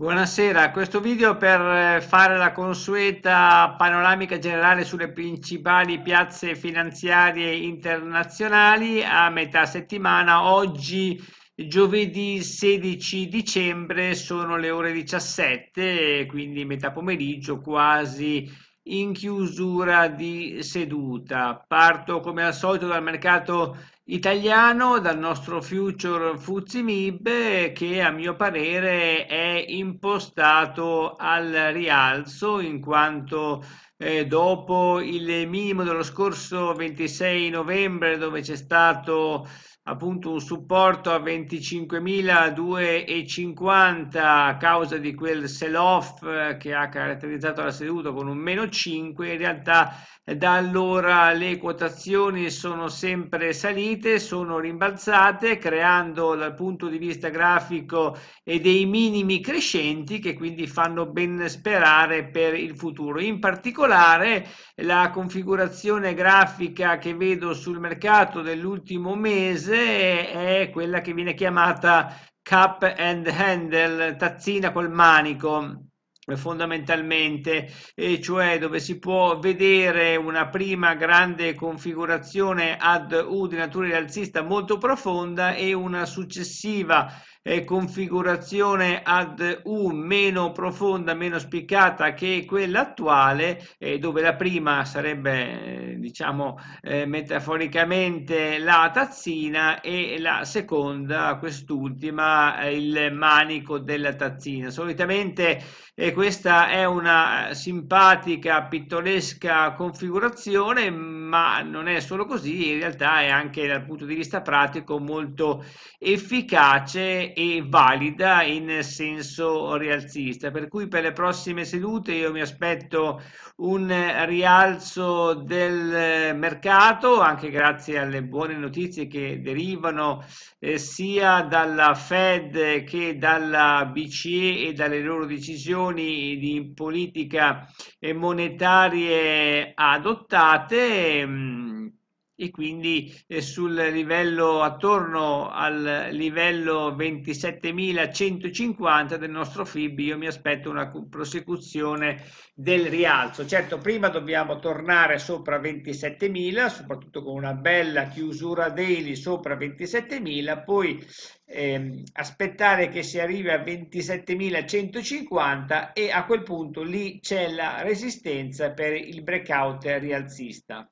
Buonasera, questo video per eh, fare la consueta panoramica generale sulle principali piazze finanziarie internazionali a metà settimana. Oggi giovedì 16 dicembre sono le ore 17, quindi metà pomeriggio, quasi in chiusura di seduta. Parto come al solito dal mercato italiano, dal nostro future Fuzzi Mib che a mio parere è impostato al rialzo in quanto eh, dopo il minimo dello scorso 26 novembre dove c'è stato appunto un supporto a 25.250 a causa di quel sell-off eh, che ha caratterizzato la seduta con un meno 5, in realtà eh, da allora le quotazioni sono sempre salite, sono rimbalzate, creando dal punto di vista grafico dei minimi crescenti che quindi fanno ben sperare per il futuro. In particolare la configurazione grafica che vedo sul mercato dell'ultimo mese oppure è quella che viene chiamata cup and handle, tazzina col manico fondamentalmente, e cioè dove si può vedere una prima grande configurazione ad U di natura rialzista molto profonda e una successiva eh, configurazione ad U meno profonda, meno spiccata che quella attuale, eh, dove la prima sarebbe, diciamo, eh, diciamo, metaforicamente la tazzina e la seconda, quest'ultima, eh, il manico della tazzina. Solitamente eh, questa è una simpatica, pittoresca configurazione, ma non è solo così, in realtà è anche dal punto di vista pratico molto efficace e valida in senso rialzista, per cui per le prossime sedute io mi aspetto un rialzo del mercato, anche grazie alle buone notizie che derivano eh, sia dalla Fed che dalla BCE e dalle loro decisioni di politica eh, monetarie adottate. Mh, ehm, e quindi eh, sul livello attorno al livello 27.150 del nostro FIB io mi aspetto una prosecuzione del rialzo. Certo prima dobbiamo tornare sopra 27.000 soprattutto con una bella chiusura daily sopra 27.000 poi ehm, aspettare che si arrivi a 27.150 e a quel punto lì c'è la resistenza per il breakout rialzista.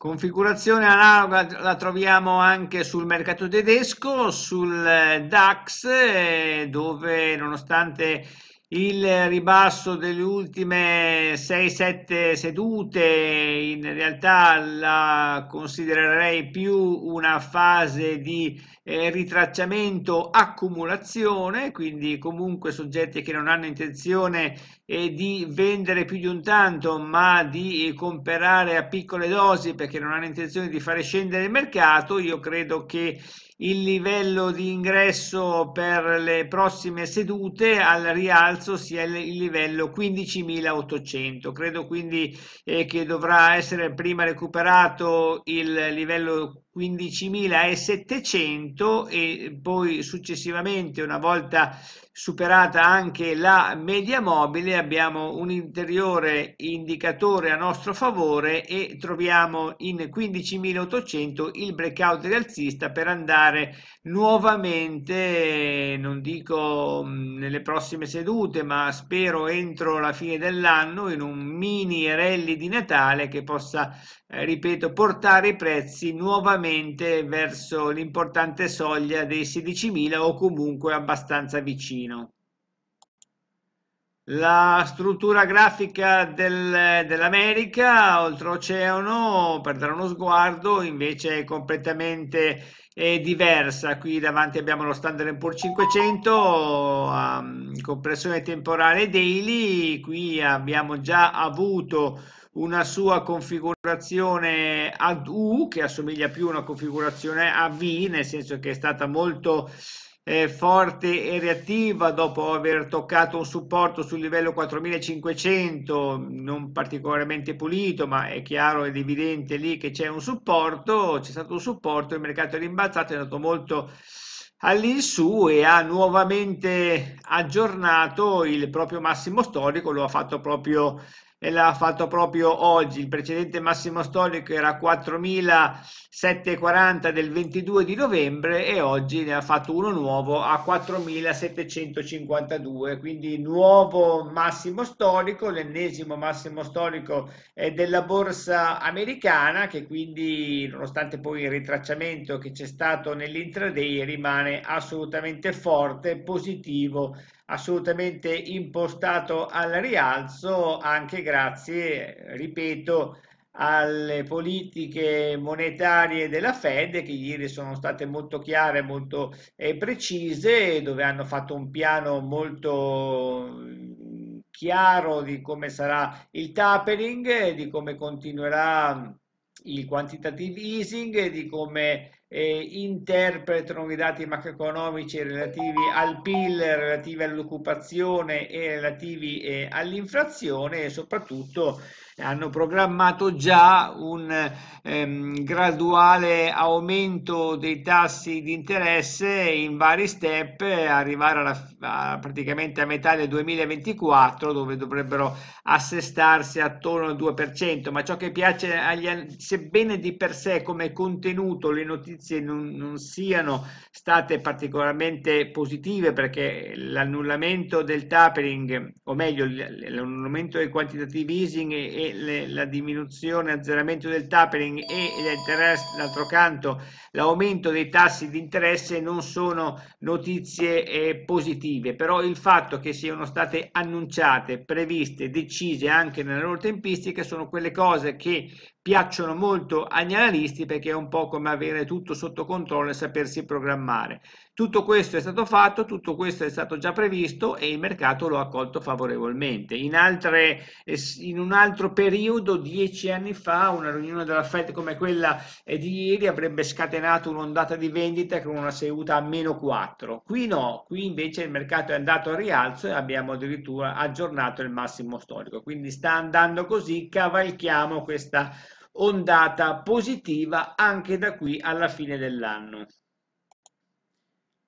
Configurazione analoga la troviamo anche sul mercato tedesco, sul eh, DAX, eh, dove nonostante il ribasso delle ultime 6-7 sedute, in realtà la considererei più una fase di eh, ritracciamento, accumulazione, quindi comunque soggetti che non hanno intenzione eh, di vendere più di un tanto, ma di eh, comprare a piccole dosi perché non hanno intenzione di fare scendere il mercato, io credo che il livello di ingresso per le prossime sedute al rialzo sia il, livello 15.800. Credo quindi eh, che dovrà essere prima recuperato il livello 15.700 e poi successivamente una volta superata anche la media mobile abbiamo un ulteriore indicatore a nostro favore e troviamo in 15.800 il breakout rialzista per andare nuovamente non dico mm, nelle prossime sedute ma spero entro la fine dell'anno in un mini rally di Natale che possa eh, ripeto portare i prezzi nuovamente nuovamente verso l'importante soglia dei 16.000 o comunque abbastanza vicino. La struttura grafica del, dell'America oltreoceano, per dare uno sguardo, invece è completamente eh, diversa. Qui davanti abbiamo lo Standard Poor's 500, um, compressione temporale daily, qui abbiamo già avuto una sua configurazione ad U che assomiglia più a una configurazione a V, nel senso che è stata molto eh, forte e reattiva dopo aver toccato un supporto sul livello 4500, non particolarmente pulito, ma è chiaro ed evidente lì che c'è un supporto, c'è stato un supporto, il mercato è rimbalzato, è andato molto all'insù e ha nuovamente aggiornato il proprio massimo storico, lo ha fatto proprio e l'ha fatto proprio oggi. Il precedente massimo storico era 4.740 del 22 di novembre e oggi ne ha fatto uno nuovo a 4.752, quindi nuovo massimo storico, l'ennesimo massimo storico eh, della borsa americana che quindi nonostante poi il ritracciamento che c'è stato nell'intraday rimane assolutamente forte, positivo assolutamente impostato al rialzo anche grazie, ripeto, alle politiche monetarie della Fed che ieri sono state molto chiare, molto eh, precise, dove hanno fatto un piano molto mm, chiaro di come sarà il tapering, di come continuerà mm, il quantitative easing, di come eh, interpretano i dati macroeconomici relativi al PIL, relativi all'occupazione e relativi eh, all'inflazione e soprattutto hanno programmato già un ehm, graduale aumento dei tassi di interesse in vari step, eh, arrivare alla, a, praticamente a metà del 2024 dove dovrebbero assestarsi attorno al 2%, ma ciò che piace agli sebbene di per sé come contenuto le notizie non, non siano state particolarmente positive perché l'annullamento del tapering, o meglio l'annullamento del quantitative easing e, le, la diminuzione, azzeramento del tapering e d'altro canto l'aumento dei tassi di interesse non sono notizie eh, positive, però il fatto che siano state annunciate, previste, decise anche nella loro tempistica sono quelle cose che piacciono molto agli analisti perché è un po' come avere tutto sotto controllo e sapersi programmare. Tutto questo è stato fatto, tutto questo è stato già previsto e il mercato lo ha accolto favorevolmente. In, altre, eh, in un altro periodo, dieci anni fa, una riunione della Fed come quella eh, di ieri avrebbe scatenato un'ondata di vendita con una seduta a meno 4. Qui no, qui invece il mercato è andato a rialzo e abbiamo addirittura aggiornato il massimo storico. Quindi sta andando così, cavalchiamo questa ondata positiva anche da qui alla fine dell'anno.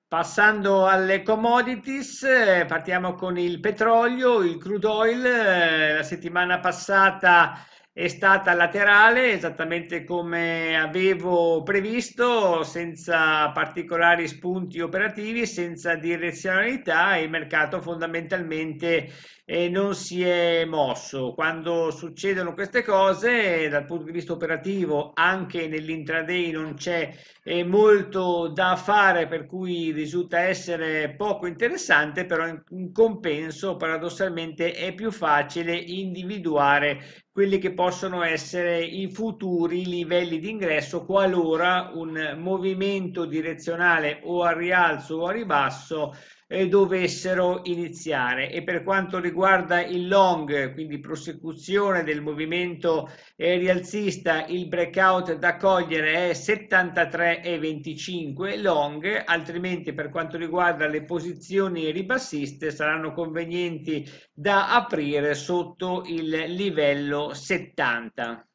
Passando alle commodities, eh, partiamo con il petrolio, il crude oil. Eh, la settimana passata è stata laterale, esattamente come avevo previsto, senza particolari spunti operativi, senza direzionalità. Il mercato fondamentalmente e non si è mosso. Quando succedono queste cose, dal punto di vista operativo, anche nell'intraday non c'è eh, molto da fare, per cui risulta essere poco interessante, però in compenso paradossalmente è più facile individuare quelli che possono essere i futuri livelli di ingresso qualora un movimento direzionale o a rialzo o a ribasso eh, dovessero iniziare e per quanto riguarda il long quindi prosecuzione del movimento eh, rialzista il breakout da cogliere è 73,25 long altrimenti per quanto riguarda le posizioni ribassiste saranno convenienti da aprire sotto il livello 70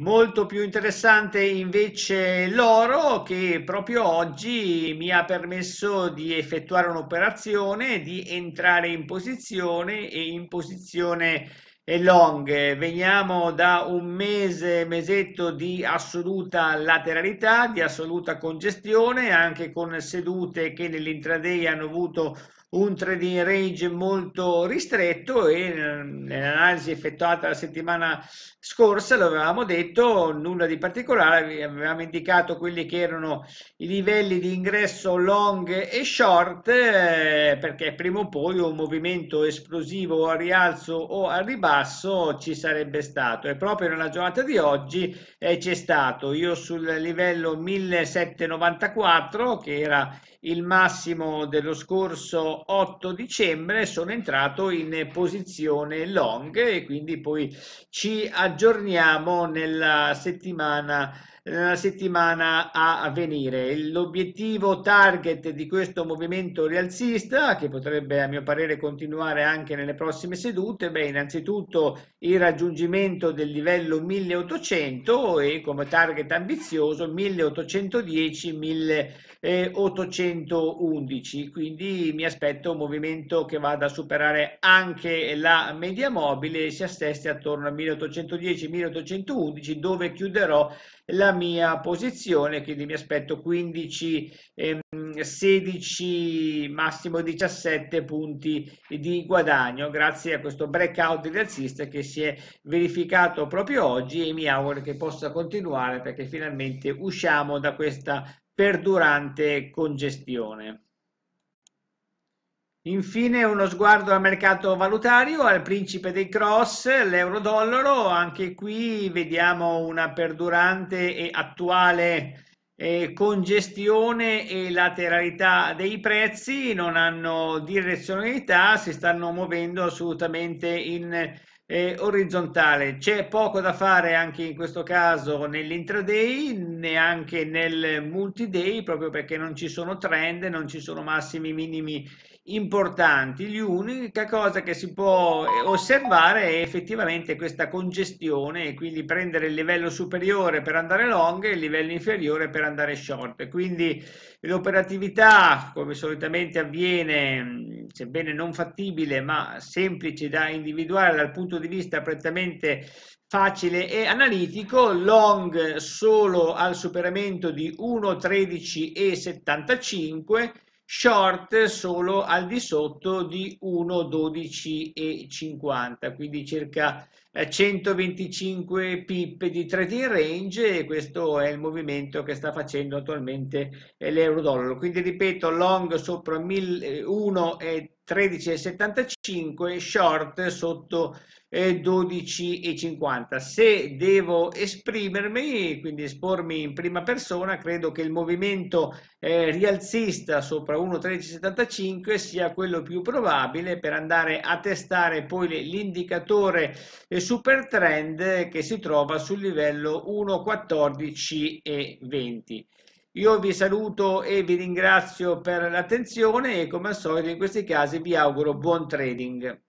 Molto più interessante invece l'oro che proprio oggi mi ha permesso di effettuare un'operazione, di entrare in posizione e in posizione long. Veniamo da un mese, mesetto di assoluta lateralità, di assoluta congestione, anche con sedute che nell'intraday hanno avuto un trading range molto ristretto e ehm, nell'analisi effettuata la settimana scorsa lo avevamo detto, nulla di particolare, avevamo indicato quelli che erano i livelli di ingresso long e short eh, perché prima o poi un movimento esplosivo a rialzo o a ribasso ci sarebbe stato e proprio nella giornata di oggi eh, c'è stato, io sul livello 1794 che era il massimo dello scorso 8 dicembre sono entrato in posizione long e quindi poi ci aggiorniamo nella settimana nella settimana a venire. L'obiettivo target di questo movimento rialzista, che potrebbe a mio parere continuare anche nelle prossime sedute, beh, innanzitutto il raggiungimento del livello 1800 e come target ambizioso 1810-1811. Quindi mi aspetto un movimento che vada a superare anche la media mobile e si assesti attorno a 1810-1811 dove chiuderò la mia posizione, quindi mi aspetto 15, ehm, 16, massimo 17 punti di guadagno grazie a questo breakout di rialzista che si è verificato proprio oggi e mi auguro che possa continuare perché finalmente usciamo da questa perdurante congestione. Infine uno sguardo al mercato valutario, al principe dei cross, l'euro-dollaro, anche qui vediamo una perdurante e attuale eh, congestione e lateralità dei prezzi, non hanno direzionalità, si stanno muovendo assolutamente in eh, orizzontale. C'è poco da fare anche in questo caso nell'intraday, neanche nel multiday, proprio perché non ci sono trend, non ci sono massimi minimi importanti, l'unica cosa che si può eh, osservare è effettivamente questa congestione e quindi prendere il livello superiore per andare long e il livello inferiore per andare short. Quindi l'operatività, come solitamente avviene, sebbene non fattibile, ma semplice da individuare dal punto di vista prettamente facile e analitico, long solo al superamento di 1,13 e 75 short solo al di sotto di 1,12,50 quindi circa 125 eh, pip di trading range e questo è il movimento che sta facendo attualmente eh, l'euro dollaro quindi ripeto long sopra 1,12 13,75, short sotto eh, 12,50. Se devo esprimermi, quindi espormi in prima persona, credo che il movimento eh, rialzista sopra 1,1375 sia quello più probabile per andare a testare poi l'indicatore eh, super trend che si trova sul livello 1,1420. Io vi saluto e vi ringrazio per l'attenzione e come al solito in questi casi vi auguro buon trading.